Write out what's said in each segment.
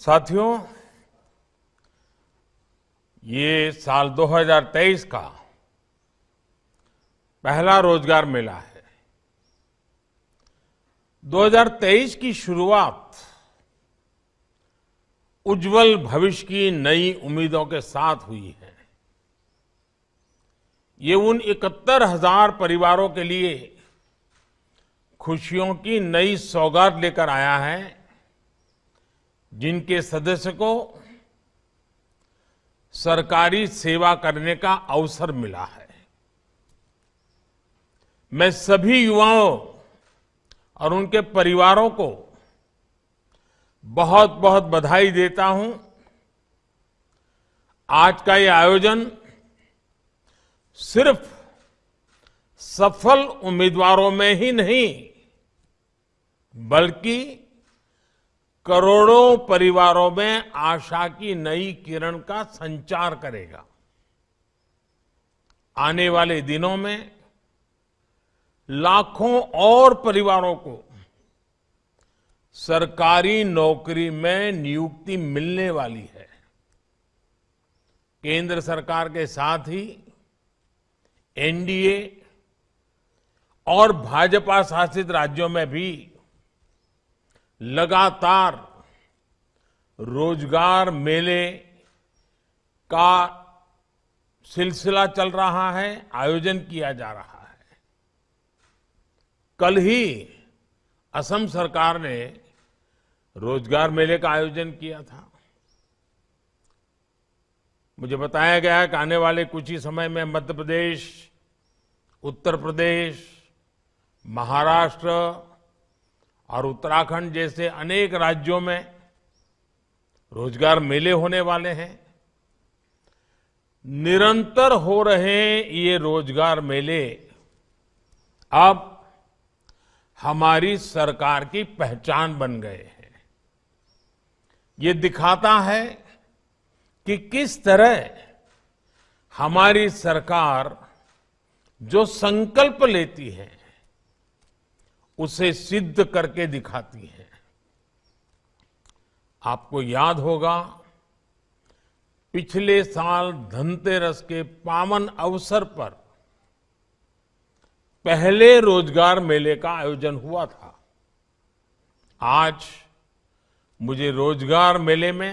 साथियों ये साल 2023 का पहला रोजगार मेला है 2023 की शुरुआत उज्जवल भविष्य की नई उम्मीदों के साथ हुई है ये उन इकहत्तर हजार परिवारों के लिए खुशियों की नई सौगात लेकर आया है जिनके सदस्य को सरकारी सेवा करने का अवसर मिला है मैं सभी युवाओं और उनके परिवारों को बहुत बहुत बधाई देता हूं आज का यह आयोजन सिर्फ सफल उम्मीदवारों में ही नहीं बल्कि करोड़ों परिवारों में आशा की नई किरण का संचार करेगा आने वाले दिनों में लाखों और परिवारों को सरकारी नौकरी में नियुक्ति मिलने वाली है केंद्र सरकार के साथ ही एनडीए और भाजपा शासित राज्यों में भी लगातार रोजगार मेले का सिलसिला चल रहा है आयोजन किया जा रहा है कल ही असम सरकार ने रोजगार मेले का आयोजन किया था मुझे बताया गया कि आने वाले कुछ ही समय में मध्य प्रदेश उत्तर प्रदेश महाराष्ट्र और उत्तराखंड जैसे अनेक राज्यों में रोजगार मेले होने वाले हैं निरंतर हो रहे ये रोजगार मेले अब हमारी सरकार की पहचान बन गए हैं ये दिखाता है कि किस तरह हमारी सरकार जो संकल्प लेती है उसे सिद्ध करके दिखाती है आपको याद होगा पिछले साल धनतेरस के पावन अवसर पर पहले रोजगार मेले का आयोजन हुआ था आज मुझे रोजगार मेले में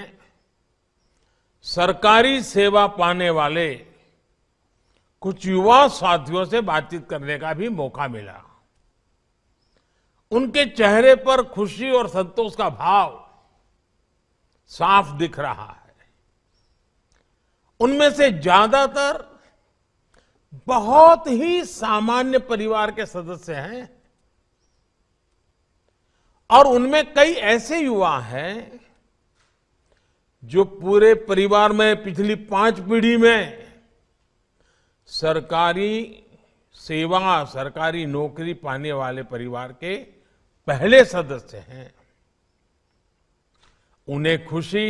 सरकारी सेवा पाने वाले कुछ युवा साथियों से बातचीत करने का भी मौका मिला उनके चेहरे पर खुशी और संतोष का भाव साफ दिख रहा है उनमें से ज्यादातर बहुत ही सामान्य परिवार के सदस्य हैं और उनमें कई ऐसे युवा हैं जो पूरे परिवार में पिछली पांच पीढ़ी में सरकारी सेवा सरकारी नौकरी पाने वाले परिवार के पहले सदस्य हैं उन्हें खुशी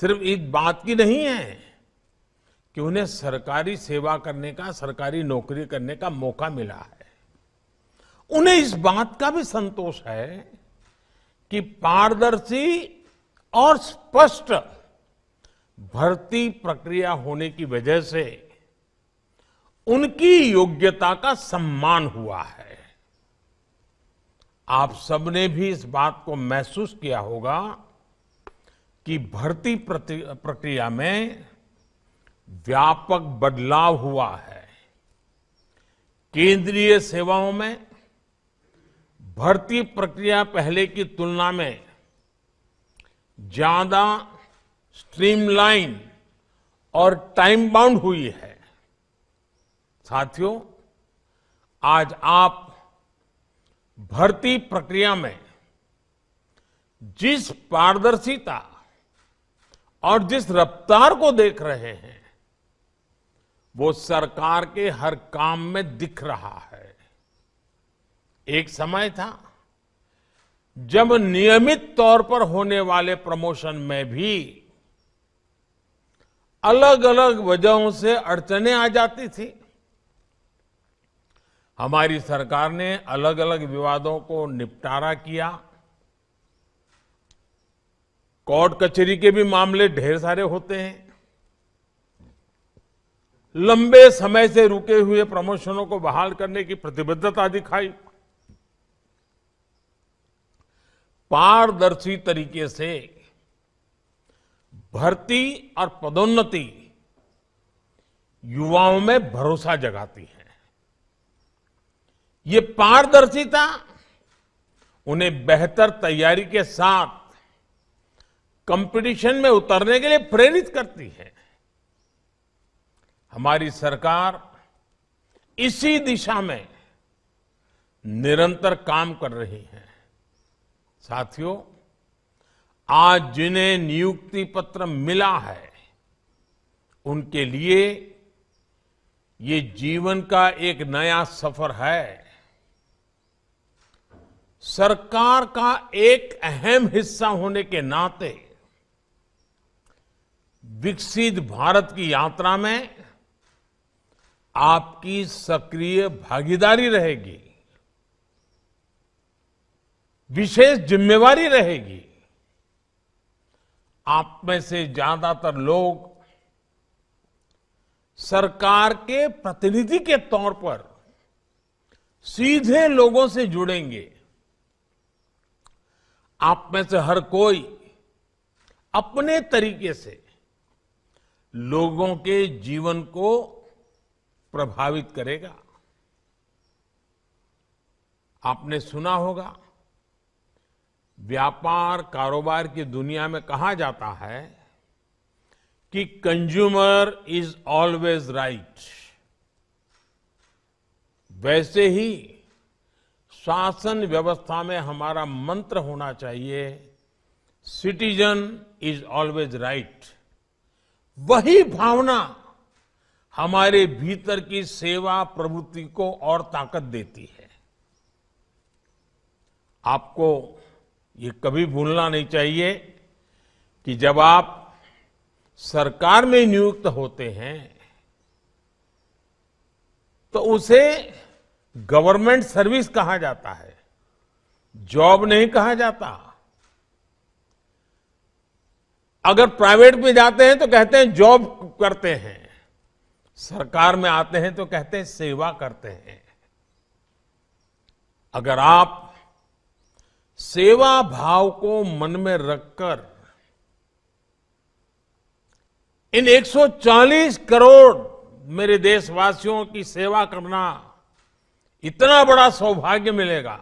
सिर्फ इस बात की नहीं है कि उन्हें सरकारी सेवा करने का सरकारी नौकरी करने का मौका मिला है उन्हें इस बात का भी संतोष है कि पारदर्शी और स्पष्ट भर्ती प्रक्रिया होने की वजह से उनकी योग्यता का सम्मान हुआ है आप सबने भी इस बात को महसूस किया होगा कि भर्ती प्रक्रिया में व्यापक बदलाव हुआ है केंद्रीय सेवाओं में भर्ती प्रक्रिया पहले की तुलना में ज्यादा स्ट्रीमलाइन और टाइम बाउंड हुई है साथियों आज आप भर्ती प्रक्रिया में जिस पारदर्शिता और जिस रफ्तार को देख रहे हैं वो सरकार के हर काम में दिख रहा है एक समय था जब नियमित तौर पर होने वाले प्रमोशन में भी अलग अलग वजहों से अड़चने आ जाती थी हमारी सरकार ने अलग अलग विवादों को निपटारा किया कोर्ट कचहरी के भी मामले ढेर सारे होते हैं लंबे समय से रुके हुए प्रमोशनों को बहाल करने की प्रतिबद्धता दिखाई पारदर्शी तरीके से भर्ती और पदोन्नति युवाओं में भरोसा जगाती है ये पारदर्शिता उन्हें बेहतर तैयारी के साथ कंपटीशन में उतरने के लिए प्रेरित करती है हमारी सरकार इसी दिशा में निरंतर काम कर रही है साथियों आज जिन्हें नियुक्ति पत्र मिला है उनके लिए ये जीवन का एक नया सफर है सरकार का एक अहम हिस्सा होने के नाते विकसित भारत की यात्रा में आपकी सक्रिय भागीदारी रहेगी विशेष जिम्मेवारी रहेगी आप में से ज्यादातर लोग सरकार के प्रतिनिधि के तौर पर सीधे लोगों से जुड़ेंगे आप में से हर कोई अपने तरीके से लोगों के जीवन को प्रभावित करेगा आपने सुना होगा व्यापार कारोबार की दुनिया में कहा जाता है कि कंज्यूमर इज ऑलवेज राइट वैसे ही शासन व्यवस्था में हमारा मंत्र होना चाहिए सिटीजन इज ऑलवेज राइट वही भावना हमारे भीतर की सेवा प्रवृत्ति को और ताकत देती है आपको ये कभी भूलना नहीं चाहिए कि जब आप सरकार में नियुक्त होते हैं तो उसे गवर्नमेंट सर्विस कहा जाता है जॉब नहीं कहा जाता अगर प्राइवेट में जाते हैं तो कहते हैं जॉब करते हैं सरकार में आते हैं तो कहते हैं सेवा करते हैं अगर आप सेवा भाव को मन में रखकर इन 140 करोड़ मेरे देशवासियों की सेवा करना इतना बड़ा सौभाग्य मिलेगा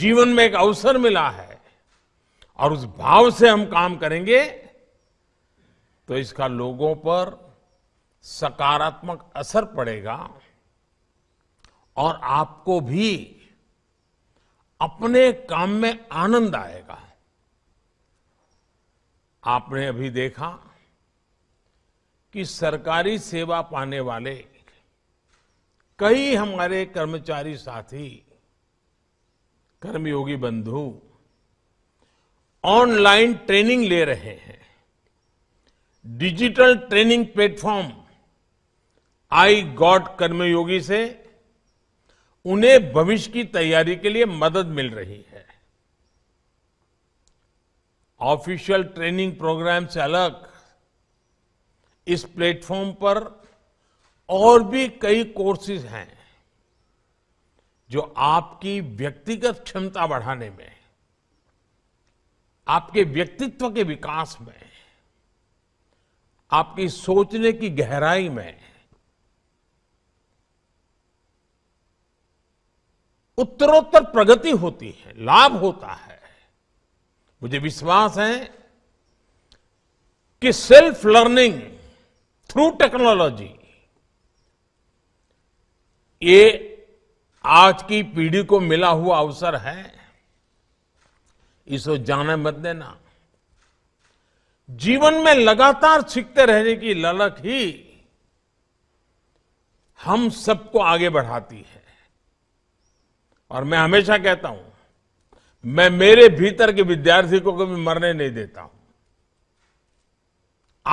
जीवन में एक अवसर मिला है और उस भाव से हम काम करेंगे तो इसका लोगों पर सकारात्मक असर पड़ेगा और आपको भी अपने काम में आनंद आएगा आपने अभी देखा कि सरकारी सेवा पाने वाले कई हमारे कर्मचारी साथी कर्मयोगी बंधु ऑनलाइन ट्रेनिंग ले रहे हैं digital training platform iGOT Karmayogi से उन्हें भविष्य की तैयारी के लिए मदद मिल रही है ऑफिशियल ट्रेनिंग प्रोग्राम से अलग इस प्लेटफॉर्म पर और भी कई कोर्सेज हैं जो आपकी व्यक्तिगत क्षमता बढ़ाने में आपके व्यक्तित्व के विकास में आपकी सोचने की गहराई में उत्तरोत्तर प्रगति होती है लाभ होता है मुझे विश्वास है कि सेल्फ लर्निंग थ्रू टेक्नोलॉजी ये आज की पीढ़ी को मिला हुआ अवसर है इसको जाने मत देना जीवन में लगातार सीखते रहने की ललक ही हम सबको आगे बढ़ाती है और मैं हमेशा कहता हूं मैं मेरे भीतर के विद्यार्थी को कभी मरने नहीं देता हूं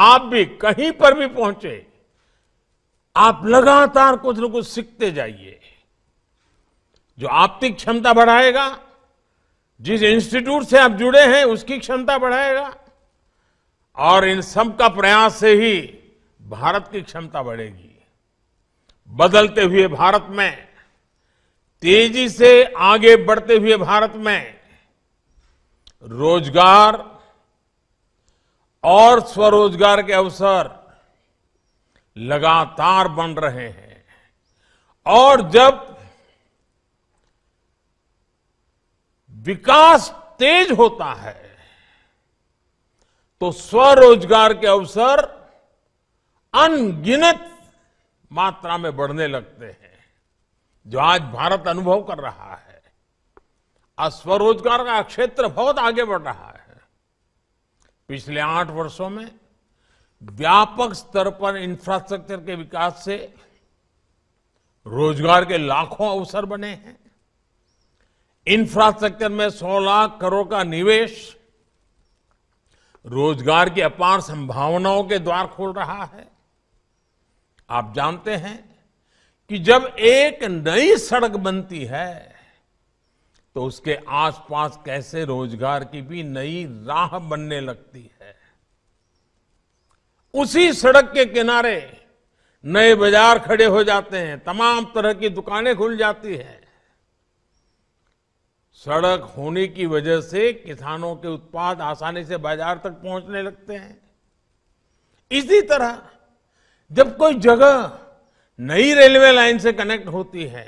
आप भी कहीं पर भी पहुंचे आप लगातार कुछ न कुछ सीखते जाइए जो आपकी क्षमता बढ़ाएगा जिस इंस्टीट्यूट से आप जुड़े हैं उसकी क्षमता बढ़ाएगा और इन सब का प्रयास से ही भारत की क्षमता बढ़ेगी बदलते हुए भारत में तेजी से आगे बढ़ते हुए भारत में रोजगार और स्वरोजगार के अवसर लगातार बन रहे हैं और जब विकास तेज होता है तो स्वरोजगार के अवसर अनगिनत मात्रा में बढ़ने लगते हैं जो आज भारत अनुभव कर रहा है आज स्वरोजगार का क्षेत्र बहुत आगे बढ़ रहा है पिछले आठ वर्षों में व्यापक स्तर पर इंफ्रास्ट्रक्चर के विकास से रोजगार के लाखों अवसर बने हैं इंफ्रास्ट्रक्चर में 16 लाख करोड़ का निवेश रोजगार की अपार संभावनाओं के द्वार खोल रहा है आप जानते हैं कि जब एक नई सड़क बनती है तो उसके आसपास कैसे रोजगार की भी नई राह बनने लगती है उसी सड़क के किनारे नए बाजार खड़े हो जाते हैं तमाम तरह की दुकानें खुल जाती हैं सड़क होने की वजह से किसानों के उत्पाद आसानी से बाजार तक पहुंचने लगते हैं इसी तरह जब कोई जगह नई रेलवे लाइन से कनेक्ट होती है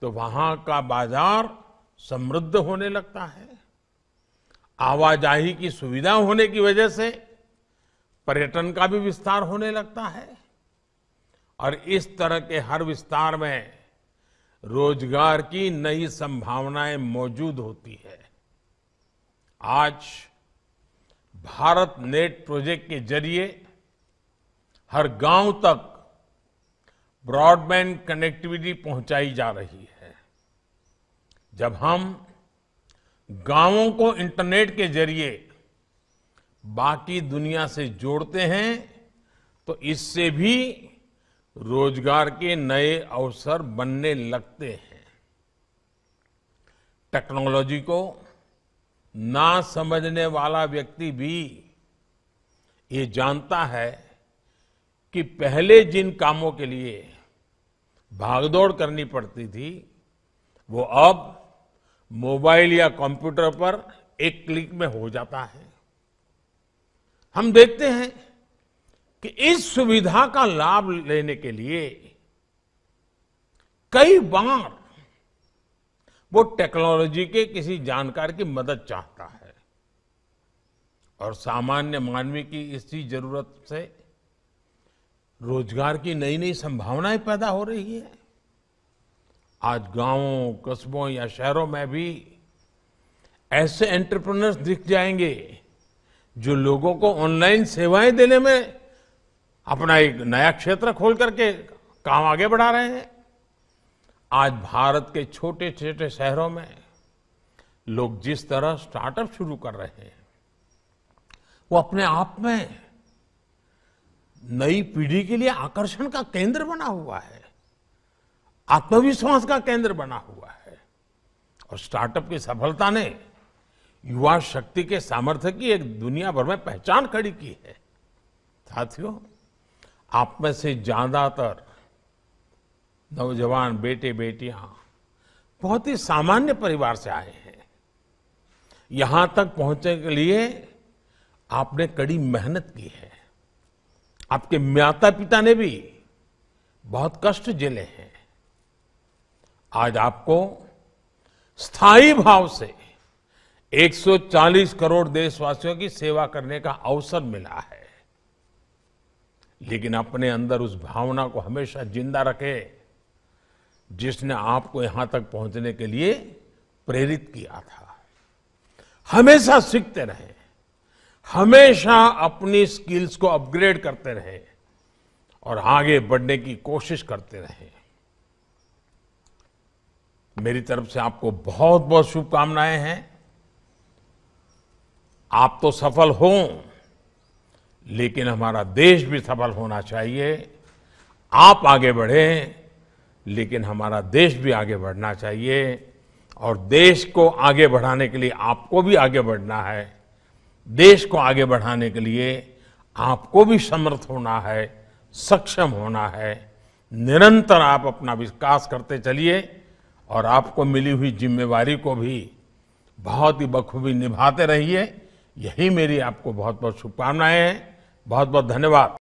तो वहां का बाजार समृद्ध होने लगता है आवाजाही की सुविधा होने की वजह से पर्यटन का भी विस्तार होने लगता है और इस तरह के हर विस्तार में रोजगार की नई संभावनाएं मौजूद होती है आज भारत नेट प्रोजेक्ट के जरिए हर गांव तक ब्रॉडबैंड कनेक्टिविटी पहुंचाई जा रही है जब हम गांवों को इंटरनेट के जरिए बाकी दुनिया से जोड़ते हैं तो इससे भी रोजगार के नए अवसर बनने लगते हैं टेक्नोलॉजी को ना समझने वाला व्यक्ति भी ये जानता है कि पहले जिन कामों के लिए भागदौड़ करनी पड़ती थी वो अब मोबाइल या कंप्यूटर पर एक क्लिक में हो जाता है हम देखते हैं कि इस सुविधा का लाभ लेने के लिए कई बार वो टेक्नोलॉजी के किसी जानकार की मदद चाहता है और सामान्य मानवी की इसी जरूरत से रोजगार की नई नई संभावनाएं पैदा हो रही है आज गांवों कस्बों या शहरों में भी ऐसे एंटरप्रेनर्स दिख जाएंगे जो लोगों को ऑनलाइन सेवाएं देने में अपना एक नया क्षेत्र खोल करके काम आगे बढ़ा रहे हैं आज भारत के छोटे छोटे शहरों में लोग जिस तरह स्टार्टअप शुरू कर रहे हैं वो अपने आप में नई पीढ़ी के लिए आकर्षण का केंद्र बना हुआ है आत्मविश्वास का केंद्र बना हुआ है और स्टार्टअप की सफलता ने युवा शक्ति के सामर्थ्य की एक दुनिया भर में पहचान खड़ी की है साथियों आप में से ज्यादातर नौजवान बेटे बेटियां बहुत ही सामान्य परिवार से आए हैं यहां तक पहुंचने के लिए आपने कड़ी मेहनत की है आपके माता पिता ने भी बहुत कष्ट झेले हैं आज आपको स्थायी भाव से 140 करोड़ देशवासियों की सेवा करने का अवसर मिला है लेकिन अपने अंदर उस भावना को हमेशा जिंदा रखें जिसने आपको यहां तक पहुंचने के लिए प्रेरित किया था हमेशा सीखते रहें हमेशा अपनी स्किल्स को अपग्रेड करते रहें और आगे बढ़ने की कोशिश करते रहें मेरी तरफ से आपको बहुत बहुत शुभकामनाएं हैं आप तो सफल हो लेकिन हमारा देश भी सफल होना चाहिए आप आगे बढ़ें लेकिन हमारा देश भी आगे बढ़ना चाहिए और देश को आगे बढ़ाने के लिए आपको भी आगे बढ़ना है देश को आगे बढ़ाने के लिए आपको भी समर्थ होना है सक्षम होना है निरंतर आप अपना विकास करते चलिए और आपको मिली हुई जिम्मेवारी को भी बहुत ही बखूबी निभाते रहिए यही मेरी आपको बहुत बहुत शुभकामनाएं हैं बहुत बहुत धन्यवाद